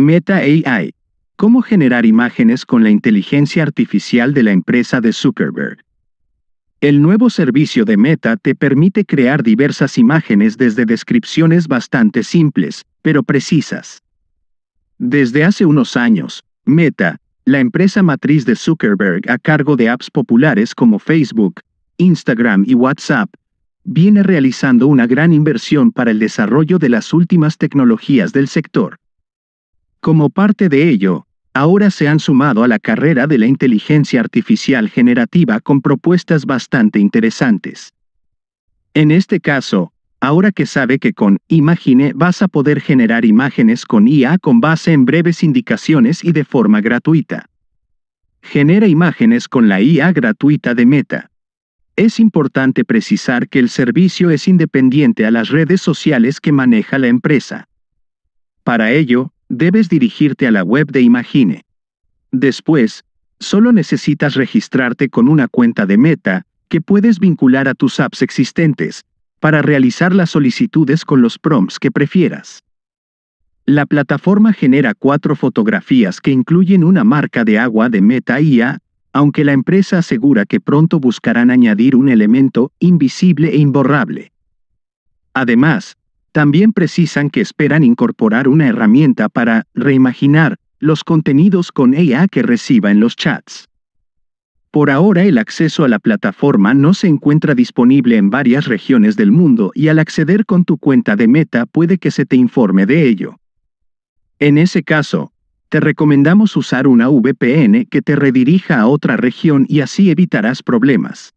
Meta AI. ¿Cómo generar imágenes con la inteligencia artificial de la empresa de Zuckerberg? El nuevo servicio de Meta te permite crear diversas imágenes desde descripciones bastante simples, pero precisas. Desde hace unos años, Meta, la empresa matriz de Zuckerberg a cargo de apps populares como Facebook, Instagram y WhatsApp, viene realizando una gran inversión para el desarrollo de las últimas tecnologías del sector. Como parte de ello, ahora se han sumado a la carrera de la inteligencia artificial generativa con propuestas bastante interesantes. En este caso, ahora que sabe que con Imagine vas a poder generar imágenes con IA con base en breves indicaciones y de forma gratuita. Genera imágenes con la IA gratuita de Meta. Es importante precisar que el servicio es independiente a las redes sociales que maneja la empresa. Para ello, debes dirigirte a la web de Imagine. Después, solo necesitas registrarte con una cuenta de meta, que puedes vincular a tus apps existentes, para realizar las solicitudes con los prompts que prefieras. La plataforma genera cuatro fotografías que incluyen una marca de agua de Meta IA, aunque la empresa asegura que pronto buscarán añadir un elemento invisible e imborrable. Además, también precisan que esperan incorporar una herramienta para reimaginar los contenidos con IA que reciba en los chats. Por ahora el acceso a la plataforma no se encuentra disponible en varias regiones del mundo y al acceder con tu cuenta de meta puede que se te informe de ello. En ese caso, te recomendamos usar una VPN que te redirija a otra región y así evitarás problemas.